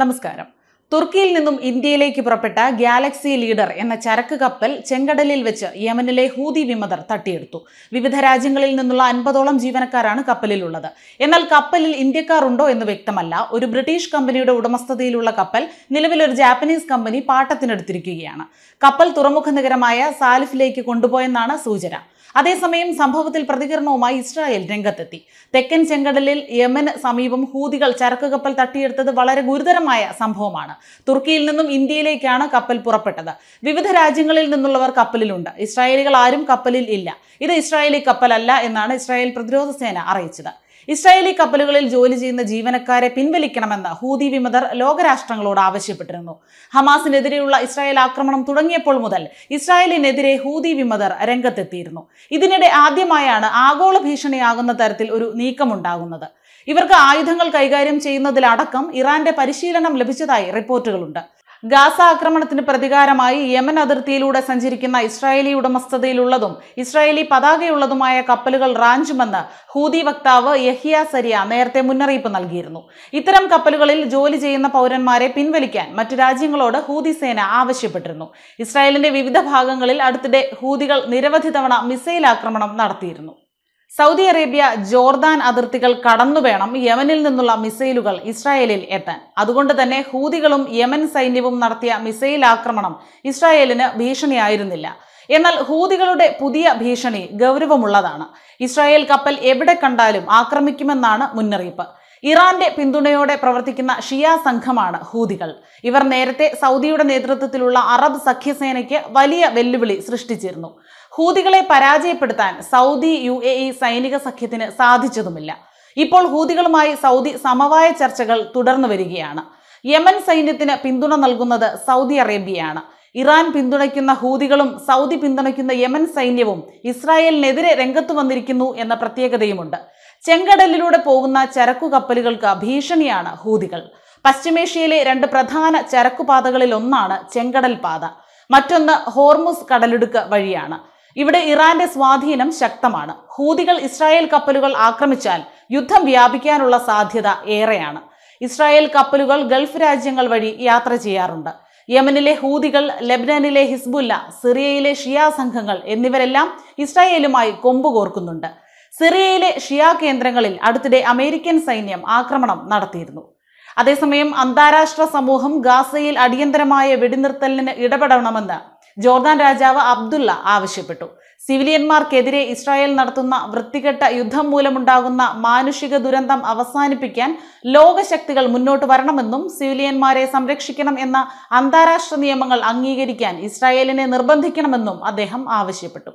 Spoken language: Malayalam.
നമസ്കാരം തുർക്കിയിൽ നിന്നും ഇന്ത്യയിലേക്ക് പുറപ്പെട്ട ഗാലക്സി ലീഡർ എന്ന ചരക്ക് കപ്പൽ ചെങ്കടലിൽ വെച്ച് യമനിലെ ഹൂതി വിമതർ തട്ടിയെടുത്തു വിവിധ രാജ്യങ്ങളിൽ നിന്നുള്ള അൻപതോളം ജീവനക്കാരാണ് കപ്പലിലുള്ളത് എന്നാൽ കപ്പലിൽ ഇന്ത്യക്കാർ ഉണ്ടോ എന്ന് വ്യക്തമല്ല ഒരു ബ്രിട്ടീഷ് കമ്പനിയുടെ ഉടമസ്ഥതയിലുള്ള കപ്പൽ നിലവിൽ ഒരു ജാപ്പനീസ് കമ്പനി പാട്ടത്തിനെടുത്തിരിക്കുകയാണ് കപ്പൽ തുറമുഖ നഗരമായ സാലിഫിലേക്ക് കൊണ്ടുപോയെന്നാണ് സൂചന അതേസമയം സംഭവത്തിൽ പ്രതികരണവുമായി ഇസ്രായേൽ രംഗത്തെത്തി തെക്കൻ ചെങ്കടലിൽ യമന് സമീപം ഹൂതികൾ ചരക്ക് കപ്പൽ തട്ടിയെടുത്തത് വളരെ ഗുരുതരമായ സംഭവമാണ് തുർക്കിയിൽ നിന്നും ഇന്ത്യയിലേക്കാണ് കപ്പൽ പുറപ്പെട്ടത് വിവിധ രാജ്യങ്ങളിൽ നിന്നുള്ളവർ കപ്പലിലുണ്ട് ഇസ്രായേലികൾ ആരും കപ്പലിൽ ഇല്ല ഇത് ഇസ്രായേലി കപ്പലല്ല എന്നാണ് ഇസ്രായേൽ പ്രതിരോധ സേന അറിയിച്ചത് ഇസ്രായേലി കപ്പലുകളിൽ ജോലി ചെയ്യുന്ന ജീവനക്കാരെ പിൻവലിക്കണമെന്ന് ഹൂതി വിമതർ ലോകരാഷ്ട്രങ്ങളോട് ആവശ്യപ്പെട്ടിരുന്നു ഹമാസിനെതിരെയുള്ള ഇസ്രായേൽ ആക്രമണം തുടങ്ങിയപ്പോൾ മുതൽ ഇസ്രായേലിനെതിരെ ഹൂതി വിമതർ രംഗത്തെത്തിയിരുന്നു ഇതിനിടെ ആദ്യമായാണ് ആഗോള ഭീഷണിയാകുന്ന തരത്തിൽ ഒരു നീക്കമുണ്ടാകുന്നത് ഇവർക്ക് ആയുധങ്ങൾ കൈകാര്യം ചെയ്യുന്നതിലടക്കം ഇറാന്റെ പരിശീലനം ലഭിച്ചതായി റിപ്പോർട്ടുകളുണ്ട് ഗാസ ആക്രമണത്തിന് പ്രതികാരമായി യമൻ അതിർത്തിയിലൂടെ സഞ്ചരിക്കുന്ന ഇസ്രായേലി ഉടമസ്ഥതയിലുള്ളതും ഇസ്രായേലി പതാകയുള്ളതുമായ കപ്പലുകൾ റാഞ്ചുമെന്ന് ഹൂതി വക്താവ് യഹിയ സരിയ നേരത്തെ മുന്നറിയിപ്പ് നൽകിയിരുന്നു ഇത്തരം കപ്പലുകളിൽ ജോലി ചെയ്യുന്ന പൗരന്മാരെ പിൻവലിക്കാൻ മറ്റ് രാജ്യങ്ങളോട് ഹൂതി സേന ആവശ്യപ്പെട്ടിരുന്നു ഇസ്രായേലിന്റെ വിവിധ ഭാഗങ്ങളിൽ അടുത്തിടെ ഹൂതികൾ നിരവധി തവണ മിസൈൽ ആക്രമണം നടത്തിയിരുന്നു സൗദി അറേബ്യ ജോർദാൻ അതിർത്തികൾ കടന്നു വേണം യമനിൽ നിന്നുള്ള മിസൈലുകൾ ഇസ്രായേലിൽ എത്താൻ അതുകൊണ്ട് തന്നെ ഹൂതികളും യമൻ സൈന്യവും നടത്തിയ മിസൈൽ ആക്രമണം ഇസ്രായേലിന് ഭീഷണിയായിരുന്നില്ല എന്നാൽ ഹൂതികളുടെ പുതിയ ഭീഷണി ഗൗരവമുള്ളതാണ് ഇസ്രായേൽ കപ്പൽ എവിടെ കണ്ടാലും ആക്രമിക്കുമെന്നാണ് മുന്നറിയിപ്പ് ഇറാന്റെ പിന്തുണയോടെ പ്രവർത്തിക്കുന്ന ഷിയ സംഘമാണ് ഹൂതികൾ ഇവർ നേരത്തെ സൗദിയുടെ നേതൃത്വത്തിലുള്ള അറബ് സഖ്യസേനയ്ക്ക് വലിയ വെല്ലുവിളി സൃഷ്ടിച്ചിരുന്നു ഹൂതികളെ പരാജയപ്പെടുത്താൻ സൗദി യു സൈനിക സഖ്യത്തിന് സാധിച്ചതുമില്ല ഇപ്പോൾ ഹൂതികളുമായി സൗദി സമവായ ചർച്ചകൾ തുടർന്നു വരികയാണ് യമൻ സൈന്യത്തിന് പിന്തുണ നൽകുന്നത് സൗദി അറേബ്യയാണ് ഇറാൻ പിന്തുണയ്ക്കുന്ന ഹൂതികളും സൗദി പിന്തുണയ്ക്കുന്ന യമൻ സൈന്യവും ഇസ്രായേലിനെതിരെ രംഗത്തു വന്നിരിക്കുന്നു എന്ന പ്രത്യേകതയുമുണ്ട് ചെങ്കടലിലൂടെ പോകുന്ന ചരക്കു കപ്പലുകൾക്ക് ഭീഷണിയാണ് ഹൂതികൾ പശ്ചിമേഷ്യയിലെ രണ്ട് പ്രധാന ചരക്കുപാതകളിൽ ഒന്നാണ് ചെങ്കടൽ പാത മറ്റൊന്ന് ഹോർമുസ് കടലെടുക്ക് വഴിയാണ് ഇവിടെ ഇറാന്റെ സ്വാധീനം ശക്തമാണ് ഹൂതികൾ ഇസ്രായേൽ കപ്പലുകൾ ആക്രമിച്ചാൽ യുദ്ധം വ്യാപിക്കാനുള്ള സാധ്യത ഏറെയാണ് ഇസ്രായേൽ കപ്പലുകൾ ഗൾഫ് രാജ്യങ്ങൾ വഴി യാത്ര ചെയ്യാറുണ്ട് യമനിലെ ഹൂതികൾ ലെബനനിലെ ഹിസ്ബുല്ല സിറിയയിലെ ഷിയ സംഘങ്ങൾ എന്നിവരെല്ലാം ഇസ്രായേലുമായി കൊമ്പുകോർക്കുന്നുണ്ട് സിറിയയിലെ ഷിയ കേന്ദ്രങ്ങളിൽ അടുത്തിടെ അമേരിക്കൻ സൈന്യം ആക്രമണം നടത്തിയിരുന്നു അതേസമയം അന്താരാഷ്ട്ര സമൂഹം ഗാസയിൽ അടിയന്തരമായ വെടിനിർത്തലിന് ഇടപെടണമെന്ന് ജോർദാൻ രാജാവ് അബ്ദുള്ള ആവശ്യപ്പെട്ടു സിവിലിയന്മാർക്കെതിരെ ഇസ്രായേൽ നടത്തുന്ന വൃത്തികെട്ട യുദ്ധം മൂലമുണ്ടാകുന്ന മാനുഷിക ദുരന്തം അവസാനിപ്പിക്കാൻ ലോകശക്തികൾ മുന്നോട്ട് വരണമെന്നും സിവിലിയന്മാരെ സംരക്ഷിക്കണം എന്ന അന്താരാഷ്ട്ര നിയമങ്ങൾ അംഗീകരിക്കാൻ ഇസ്രായേലിനെ നിർബന്ധിക്കണമെന്നും അദ്ദേഹം ആവശ്യപ്പെട്ടു